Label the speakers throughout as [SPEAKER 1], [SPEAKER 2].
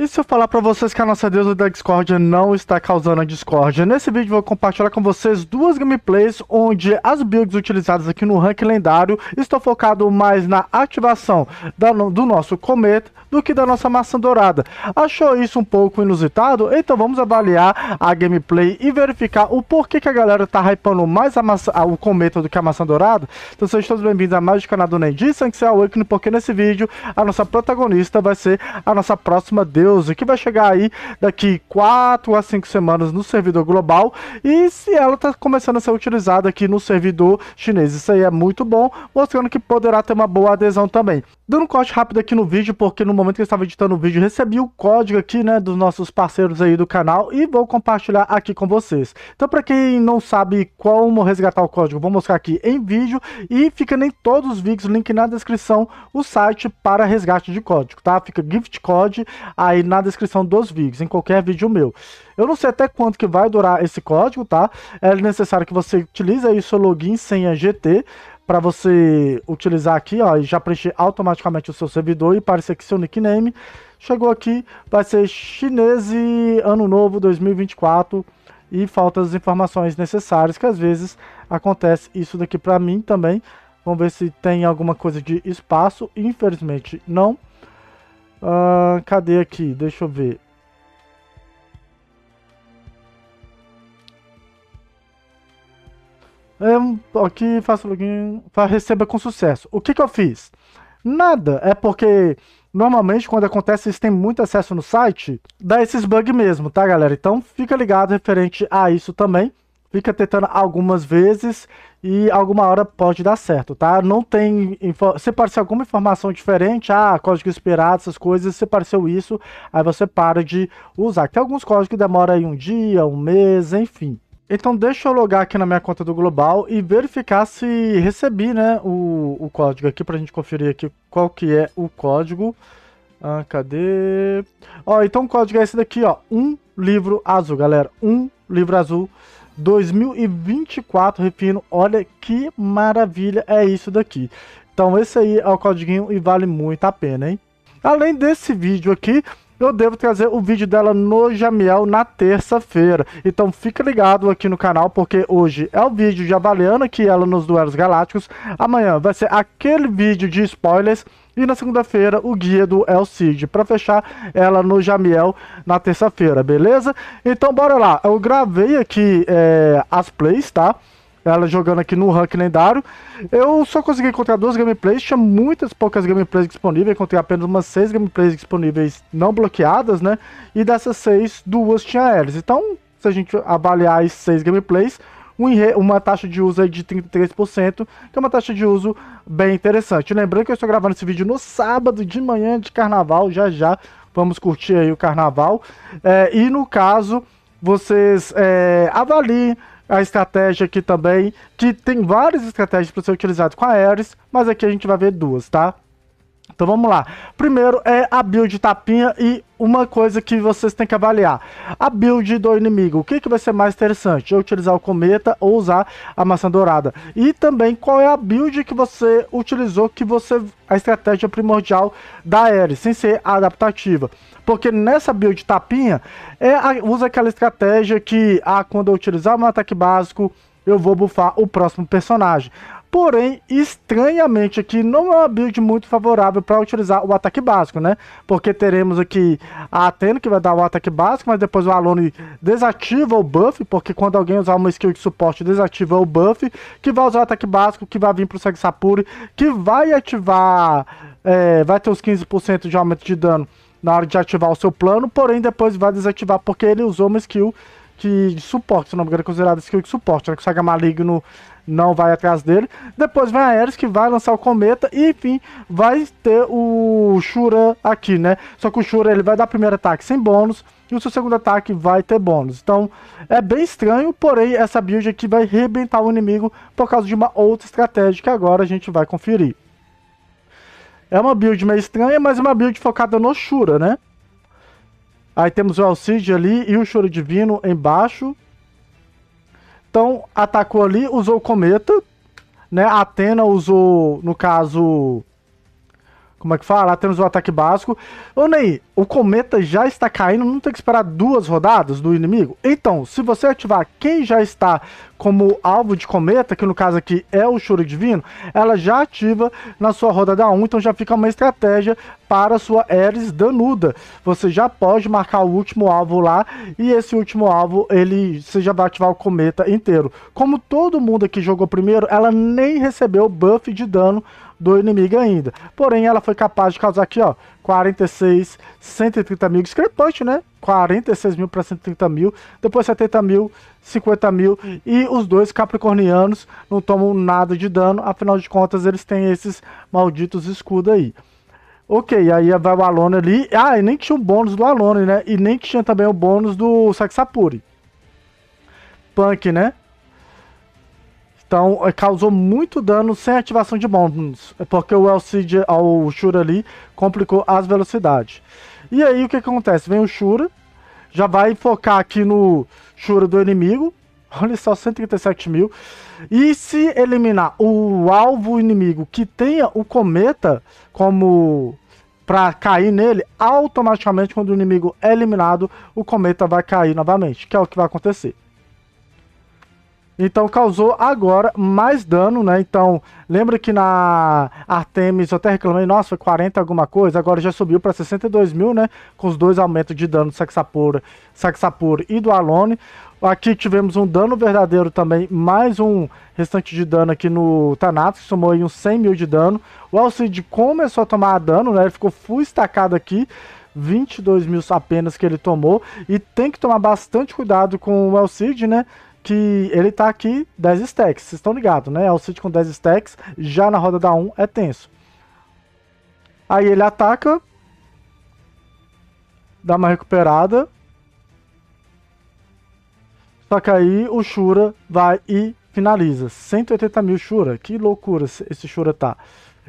[SPEAKER 1] E se eu falar para vocês que a nossa deusa da discórdia não está causando a discórdia? Nesse vídeo vou compartilhar com vocês duas gameplays onde as builds utilizadas aqui no rank lendário estão focado mais na ativação da, do nosso cometa do que da nossa maçã dourada. Achou isso um pouco inusitado? Então vamos avaliar a gameplay e verificar o porquê que a galera tá hypando mais a maçã, o cometa do que a maçã dourada. Então sejam todos bem-vindos a mais um canal do Nendi, Sanxia Awakening, porque nesse vídeo a nossa protagonista vai ser a nossa próxima deusa que vai chegar aí daqui 4 a 5 semanas no servidor global e se ela está começando a ser utilizada aqui no servidor chinês. Isso aí é muito bom, mostrando que poderá ter uma boa adesão também. Dando um corte rápido aqui no vídeo, porque no momento que eu estava editando o vídeo, recebi o código aqui, né, dos nossos parceiros aí do canal e vou compartilhar aqui com vocês. Então, para quem não sabe como resgatar o código, vou mostrar aqui em vídeo e fica nem todos os vídeos, link na descrição, o site para resgate de código, tá? Fica gift code aí na descrição dos vídeos, em qualquer vídeo meu. Eu não sei até quanto que vai durar esse código, tá? É necessário que você utilize aí seu login senha GT para você utilizar aqui, ó, e já preencher automaticamente o seu servidor e parece que seu nickname chegou aqui, vai ser e ano novo 2024 e falta as informações necessárias, que às vezes acontece isso daqui para mim também. Vamos ver se tem alguma coisa de espaço, infelizmente não. Uh, cadê aqui? Deixa eu ver. um aqui faço login, receba com sucesso. O que, que eu fiz? Nada, é porque normalmente quando acontece isso tem muito acesso no site, dá esses bugs mesmo, tá galera? Então fica ligado referente a isso também, fica tentando algumas vezes e alguma hora pode dar certo, tá? Não tem. Se parece alguma informação diferente, ah, código esperado, essas coisas, se pareceu isso, aí você para de usar. Tem alguns códigos que demoram aí um dia, um mês, enfim. Então deixa eu logar aqui na minha conta do Global e verificar se recebi, né, o, o código aqui pra gente conferir aqui qual que é o código. Ah, cadê? Ó, então o código é esse daqui, ó. Um livro azul, galera. Um livro azul 2024, refino. Olha que maravilha é isso daqui. Então esse aí é o código e vale muito a pena, hein? Além desse vídeo aqui, eu devo trazer o vídeo dela no Jamiel na terça-feira. Então fica ligado aqui no canal, porque hoje é o vídeo de avaliando aqui ela nos Duelos Galácticos. Amanhã vai ser aquele vídeo de spoilers. E na segunda-feira, o guia do El Cid, pra fechar ela no Jamiel na terça-feira, beleza? Então bora lá, eu gravei aqui é, as plays, tá? ela jogando aqui no rank lendário. Eu só consegui encontrar duas gameplays, tinha muitas poucas gameplays disponíveis, encontrei apenas umas seis gameplays disponíveis não bloqueadas, né? E dessas seis, duas tinha elas. Então, se a gente avaliar as seis gameplays, uma taxa de uso aí de 33%, que é uma taxa de uso bem interessante. Lembrando que eu estou gravando esse vídeo no sábado de manhã de carnaval, já já vamos curtir aí o carnaval. É, e no caso, vocês é, avaliem a estratégia aqui também, que tem várias estratégias para ser utilizado com a Ares, mas aqui a gente vai ver duas, tá? Então vamos lá. Primeiro é a build tapinha e uma coisa que vocês têm que avaliar. A build do inimigo. O que, que vai ser mais interessante? Eu utilizar o cometa ou usar a maçã dourada? E também qual é a build que você utilizou, que você a estratégia primordial da Ares, sem ser adaptativa. Porque nessa build tapinha, é, usa aquela estratégia que, ah, quando eu utilizar o meu ataque básico, eu vou bufar o próximo personagem. Porém, estranhamente aqui não é uma build muito favorável para utilizar o ataque básico, né? Porque teremos aqui a Atena que vai dar o ataque básico, mas depois o aluno desativa o buff, porque quando alguém usar uma skill de suporte, desativa o buff, que vai usar o ataque básico, que vai vir para o Sapuri, que vai ativar, é, vai ter os 15% de aumento de dano na hora de ativar o seu plano, porém depois vai desativar porque ele usou uma skill de, de suporte, se não me engano, é considerada skill de suporte, né? que o Saga Maligno não vai atrás dele. Depois vem a Ares, que vai lançar o cometa, e enfim, vai ter o Shura aqui, né? Só que o Shura ele vai dar primeiro ataque sem bônus, e o seu segundo ataque vai ter bônus. Então, é bem estranho, porém, essa build aqui vai rebentar o inimigo por causa de uma outra estratégia que agora a gente vai conferir. É uma build meio estranha, mas é uma build focada no Shura, né? Aí temos o Alcide ali e o Choro Divino embaixo. Então, atacou ali, usou o Cometa, né? A Atena usou, no caso, como é que fala? Lá temos o ataque básico. Ô Ney, o cometa já está caindo, não tem que esperar duas rodadas do inimigo? Então, se você ativar quem já está como alvo de cometa, que no caso aqui é o Choro Divino, ela já ativa na sua rodada 1, então já fica uma estratégia para sua Ares Danuda. Você já pode marcar o último alvo lá e esse último alvo ele você já vai ativar o cometa inteiro. Como todo mundo aqui jogou primeiro, ela nem recebeu o buff de dano do inimigo ainda. Porém, ela foi capaz de causar aqui, ó, 46, 130 mil, discrepante, é né? 46 mil para 130 mil, depois 70 mil, 50 mil, e os dois capricornianos não tomam nada de dano, afinal de contas eles têm esses malditos escudos aí. Ok, aí vai o Alone ali. Ah, e nem tinha o bônus do Alone, né? E nem tinha também o bônus do Saxapuri. Punk, né? Então, eh, causou muito dano sem ativação de bônus. Eh, porque o El Cid ao ah, Shura ali complicou as velocidades. E aí, o que acontece? Vem o Shura. Já vai focar aqui no Shura do inimigo. Olha só, 137 mil. E se eliminar o alvo inimigo que tenha o cometa como para cair nele, automaticamente quando o inimigo é eliminado, o cometa vai cair novamente, que é o que vai acontecer. Então causou agora mais dano, né? Então, lembra que na Artemis eu até reclamei, nossa, foi 40 alguma coisa, agora já subiu para 62 mil, né? Com os dois aumentos de dano do Saxapur, Saxapura e do Alone. Aqui tivemos um dano verdadeiro também, mais um restante de dano aqui no Thanatos, que somou aí uns 100 mil de dano. O Alcid começou a tomar dano, né? Ele ficou full estacado aqui. 22 mil apenas que ele tomou. E tem que tomar bastante cuidado com o Alcid, né? que ele tá aqui 10 stacks, vocês estão ligados, né? Alcide é com 10 stacks, já na roda da 1 é tenso. Aí ele ataca, dá uma recuperada. Só que aí o Shura vai e finaliza. 180 mil Shura, que loucura esse Shura tá.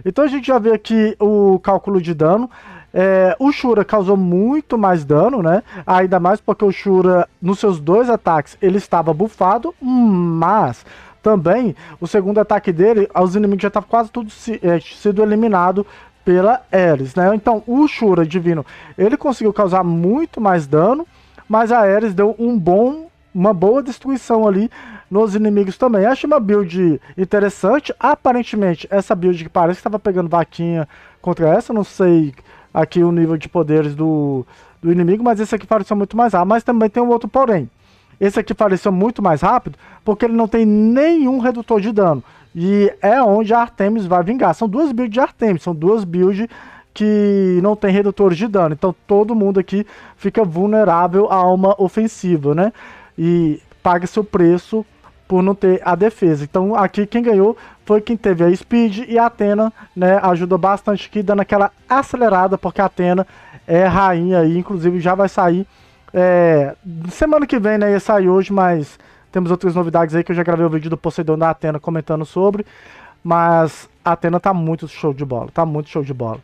[SPEAKER 1] Então a gente já vê aqui o cálculo de dano. É, o Shura causou muito mais dano, né? Ainda mais porque o Shura, nos seus dois ataques, ele estava bufado, mas também o segundo ataque dele, os inimigos já estavam quase tudo se, é, sido eliminado pela Ares, né? Então o Shura Divino, ele conseguiu causar muito mais dano, mas a Ares deu um bom, uma boa destruição ali nos inimigos também. Achei uma build interessante. Aparentemente, essa build que parece que estava pegando vaquinha contra essa, não sei aqui o nível de poderes do, do inimigo, mas esse aqui pareceu muito mais rápido. Mas também tem um outro porém. Esse aqui pareceu muito mais rápido porque ele não tem nenhum redutor de dano. E é onde a Artemis vai vingar. São duas builds de Artemis, são duas builds que não tem redutores de dano. Então todo mundo aqui fica vulnerável a uma ofensiva, né? E paga seu preço por não ter a defesa. Então aqui quem ganhou foi quem teve a Speed e a Atena, né? Ajudou bastante aqui, dando aquela acelerada, porque a Atena é rainha aí, inclusive já vai sair é, semana que vem, né? Ia sair hoje, mas temos outras novidades aí que eu já gravei o vídeo do Poseidon da Atena comentando sobre. Mas a Atena tá muito show de bola, tá muito show de bola.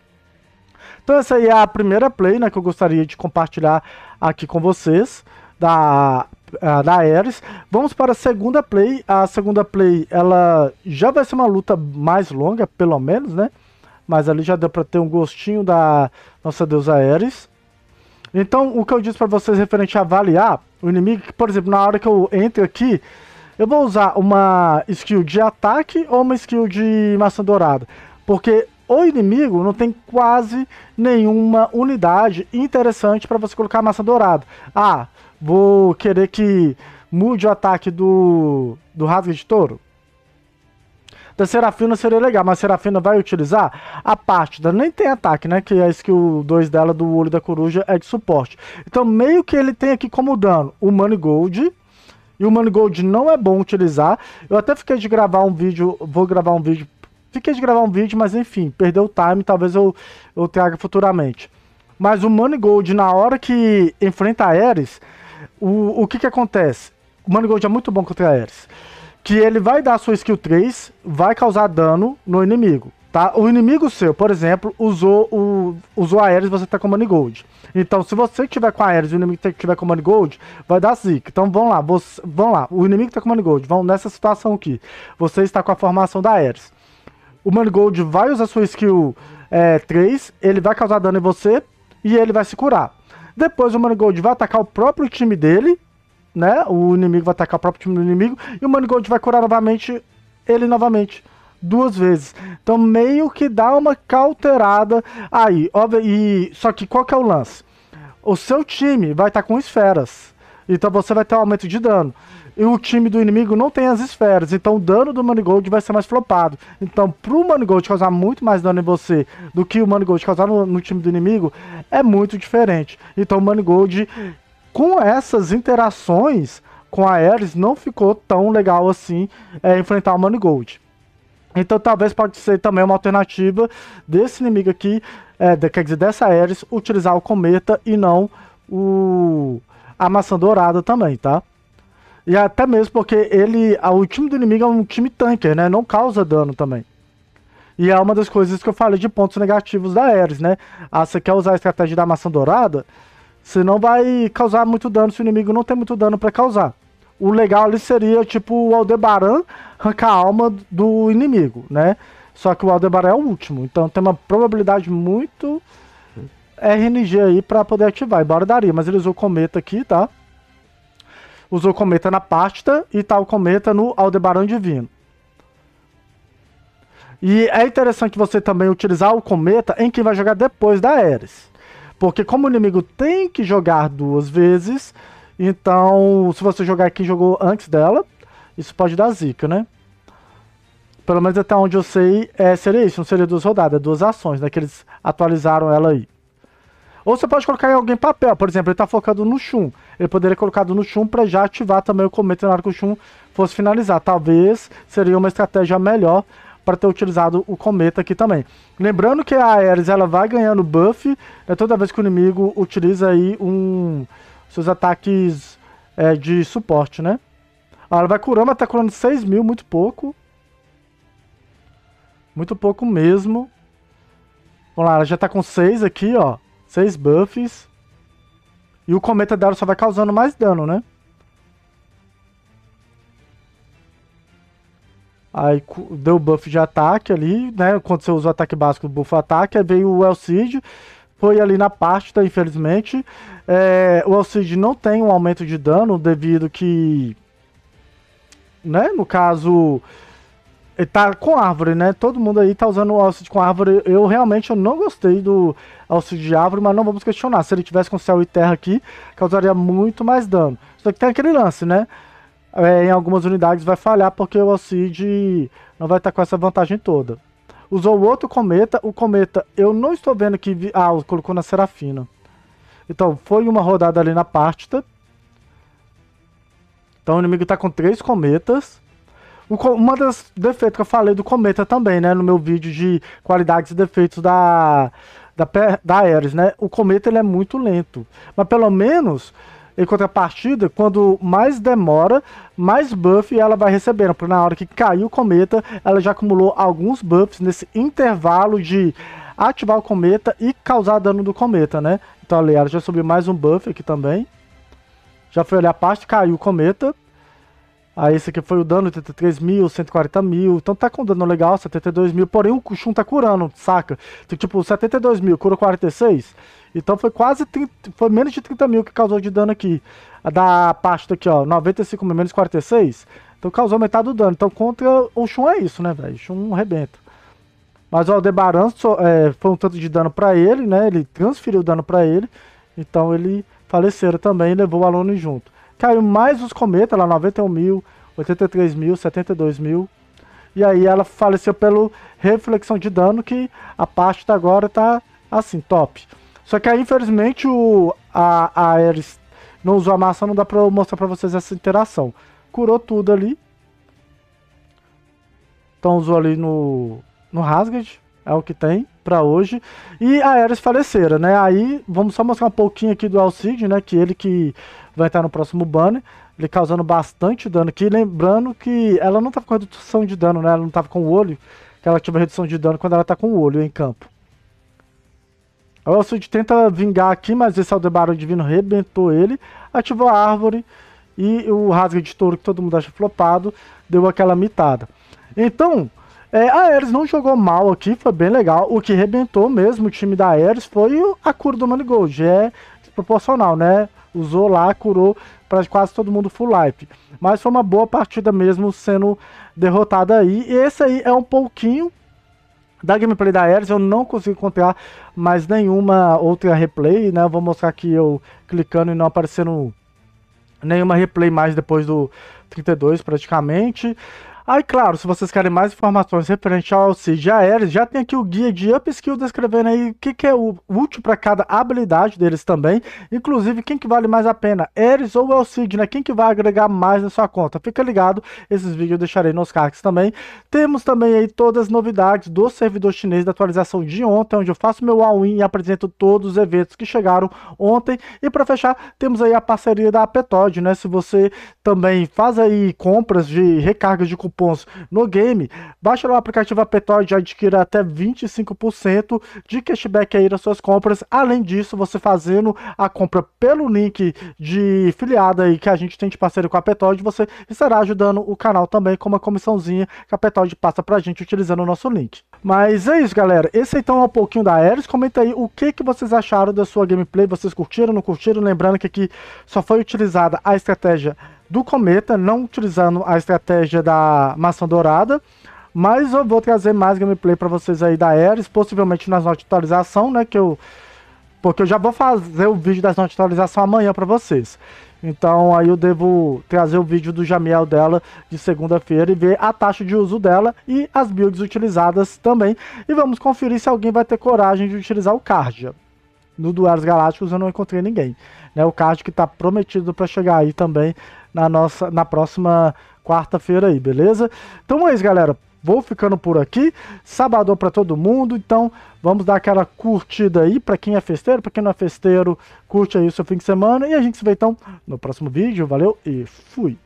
[SPEAKER 1] Então essa aí é a primeira play, né, que eu gostaria de compartilhar aqui com vocês da a, da Ares. Vamos para a segunda play. A segunda play, ela já vai ser uma luta mais longa, pelo menos, né? Mas ali já deu para ter um gostinho da nossa deusa Ares. Então, o que eu disse para vocês referente a avaliar o inimigo, que, por exemplo, na hora que eu entro aqui, eu vou usar uma skill de ataque ou uma skill de maçã dourada. Porque o inimigo não tem quase nenhuma unidade interessante para você colocar a maçã dourada. Ah, Vou querer que mude o ataque do, do Rasga de Touro? Da Serafina seria legal, mas a Serafina vai utilizar a parte da. Nem tem ataque, né? Que é a skill 2 dela do olho da coruja é de suporte. Então, meio que ele tem aqui como dano o gold E o gold não é bom utilizar. Eu até fiquei de gravar um vídeo. Vou gravar um vídeo. Fiquei de gravar um vídeo, mas enfim, perdeu o time. Talvez eu, eu traga futuramente. Mas o gold na hora que enfrenta a Ares o, o que que acontece? O Manigold é muito bom contra Ares. Que ele vai dar a sua skill 3, vai causar dano no inimigo. Tá? O inimigo seu, por exemplo, usou o usou a Ares e você tá com Manigold. Então, se você tiver com a Ares e o inimigo tiver com Manigold, vai dar zica. Então, vamos lá, você, vamos lá. O inimigo tá com Manigold, vão nessa situação aqui. Você está com a formação da Ares. O Manigold vai usar sua skill é, 3, ele vai causar dano em você e ele vai se curar. Depois o Manigold vai atacar o próprio time dele, né? O inimigo vai atacar o próprio time do inimigo. E o Manigold vai curar novamente ele novamente. Duas vezes. Então meio que dá uma cauterada aí. Óbvio, e, só que qual que é o lance? O seu time vai estar tá com esferas. Então você vai ter um aumento de dano. E o time do inimigo não tem as esferas, então o dano do Manigold vai ser mais flopado. Então, pro Manigold causar muito mais dano em você do que o Manigold causar no, no time do inimigo, é muito diferente. Então, o Manigold, com essas interações com a Ares, não ficou tão legal assim é, enfrentar o Manigold. Então, talvez pode ser também uma alternativa desse inimigo aqui, é, quer dizer, dessa Ares, utilizar o Cometa e não o a maçã dourada também, tá? E até mesmo porque ele, o time do inimigo é um time tanker, né? Não causa dano também. E é uma das coisas que eu falei de pontos negativos da Ares, né? Ah, você quer usar a estratégia da maçã dourada? Você não vai causar muito dano se o inimigo não tem muito dano para causar. O legal ali seria, tipo, o Aldebaran arrancar a alma do inimigo, né? Só que o Aldebaran é o último, então tem uma probabilidade muito RNG aí para poder ativar. Embora daria, mas ele usou o cometa aqui, tá? Usou o cometa na pasta e tá o cometa no Aldebaran Divino. E é interessante você também utilizar o cometa em quem vai jogar depois da Ares. Porque como o inimigo tem que jogar duas vezes, então se você jogar quem jogou antes dela, isso pode dar zica, né? Pelo menos até onde eu sei, é, seria isso. Não seria duas rodadas, é duas ações, né? Que eles atualizaram ela aí. Ou você pode colocar em alguém papel, por exemplo, ele está focado no Shun. Ele poderia colocado no Shun para já ativar também o cometa na hora que o Shun fosse finalizar. Talvez seria uma estratégia melhor para ter utilizado o cometa aqui também. Lembrando que a Ares ela vai ganhando buff né, toda vez que o inimigo utiliza aí um seus ataques é, de suporte, né? ela vai curando, mas tá curando 6 mil, muito pouco. Muito pouco mesmo. Vamos lá, ela já tá com 6 aqui, ó. 6 buffs. E o cometa dela só vai causando mais dano, né? Aí deu buff de ataque ali, né? Quando você usa o ataque básico, buff ataque. Aí veio o Elcid, foi ali na parte da infelizmente. É, o Elcid não tem um aumento de dano devido que... Né? No caso tá com árvore, né? Todo mundo aí tá usando o Alcid com árvore. Eu realmente eu não gostei do Alcid de árvore, mas não vamos questionar. Se ele tivesse com céu e terra aqui, causaria muito mais dano. Só que tem aquele lance, né? É, em algumas unidades vai falhar porque o Alcid não vai estar tá com essa vantagem toda. Usou o outro cometa. O cometa, eu não estou vendo que... Vi... Ah, colocou na Serafina. Então, foi uma rodada ali na Pártita. Então, o inimigo tá com três cometas uma das defeitos que eu falei do cometa também, né? No meu vídeo de qualidades e defeitos da, da, da Ares, né? O cometa ele é muito lento. Mas pelo menos, em contrapartida, quando mais demora, mais buff ela vai recebendo. Porque na hora que caiu o cometa, ela já acumulou alguns buffs nesse intervalo de ativar o cometa e causar dano do cometa, né? Então ali, ela já subiu mais um buff aqui também. Já foi olhar a parte, caiu o cometa. Aí esse aqui foi o dano, 83 mil, 140 mil. Então tá com dano legal, 72 mil. Porém o Kushun tá curando, saca? tipo, 72 mil, cura 46. Então foi quase 30, foi menos de 30 mil que causou de dano aqui. da pasta aqui, ó, 95 mil menos 46. Então causou metade do dano. Então contra o Shun é isso, né, velho? Shun rebenta Mas ó, o Debaran é, foi um tanto de dano pra ele, né? Ele transferiu o dano pra ele. Então ele faleceram também e levou o aluno junto. Caiu mais os cometas lá, 91 mil, 83 mil, 72 mil. E aí ela faleceu pelo reflexão de dano, que a da agora tá assim, top. Só que aí, infelizmente, o, a, Ares não usou a massa, não dá pra mostrar pra vocês essa interação. Curou tudo ali. Então usou ali no, no rasgad é o que tem para hoje. E a Ares falecera, né? Aí vamos só mostrar um pouquinho aqui do Alcide, né? Que ele que vai estar no próximo banner, ele causando bastante dano aqui, lembrando que ela não estava tá com redução de dano, né? Ela não estava com o olho, que ela ativa redução de dano quando ela está com o olho em campo. O Elsud tenta vingar aqui, mas esse Aldebaran Divino rebentou ele, ativou a árvore e o rasga de touro que todo mundo acha flopado, deu aquela mitada. Então, é, a Ares não jogou mal aqui, foi bem legal. O que rebentou mesmo o time da Ares foi a cura do Manigold, é desproporcional, né? usou lá, curou para quase todo mundo full life. Mas foi uma boa partida mesmo sendo derrotada aí. E esse aí é um pouquinho da gameplay da Ares, eu não consigo encontrar mais nenhuma outra replay, né? Eu vou mostrar aqui eu clicando e não aparecendo nenhuma replay mais depois do 32 praticamente. Aí, claro, se vocês querem mais informações referente ao auxílio aéreo, já tem aqui o guia de upskill descrevendo aí o que, que é útil para cada habilidade deles também. Inclusive, quem que vale mais a pena, Ares ou Elcid, né? Quem que vai agregar mais na sua conta? Fica ligado, esses vídeos eu deixarei nos cards também. Temos também aí todas as novidades do servidor chinês da atualização de ontem, onde eu faço meu all-in e apresento todos os eventos que chegaram ontem. E para fechar, temos aí a parceria da Petod, né? Se você também faz aí compras de recarga de cupom cupons no game, baixe lá o aplicativo Apetoid e adquira até 25% de cashback aí nas suas compras. Além disso, você fazendo a compra pelo link de filiada aí que a gente tem de parceiro com a Apetoid, você estará ajudando o canal também com uma comissãozinha que a Apetoid passa pra gente utilizando o nosso link. Mas é isso, galera. Esse então é um pouquinho da Ares. Comenta aí o que, que vocês acharam da sua gameplay. Vocês curtiram, não curtiram? Lembrando que aqui só foi utilizada a estratégia do cometa, não utilizando a estratégia da maçã dourada. Mas eu vou trazer mais gameplay para vocês aí da Ares, possivelmente nas notas de atualização, né? Que eu, porque eu já vou fazer o vídeo das notas de atualização amanhã para vocês. Então aí eu devo trazer o vídeo do Jamiel dela de segunda-feira e ver a taxa de uso dela e as builds utilizadas também. E vamos conferir se alguém vai ter coragem de utilizar o Cardia. No Duelos Galácticos eu não encontrei ninguém. Né? O Cardia que está prometido para chegar aí também na nossa na próxima quarta-feira aí, beleza? Então é isso, galera. Vou ficando por aqui. Sabadão para todo mundo. Então, vamos dar aquela curtida aí para quem é festeiro, para quem não é festeiro, curte aí o seu fim de semana e a gente se vê então no próximo vídeo. Valeu e fui.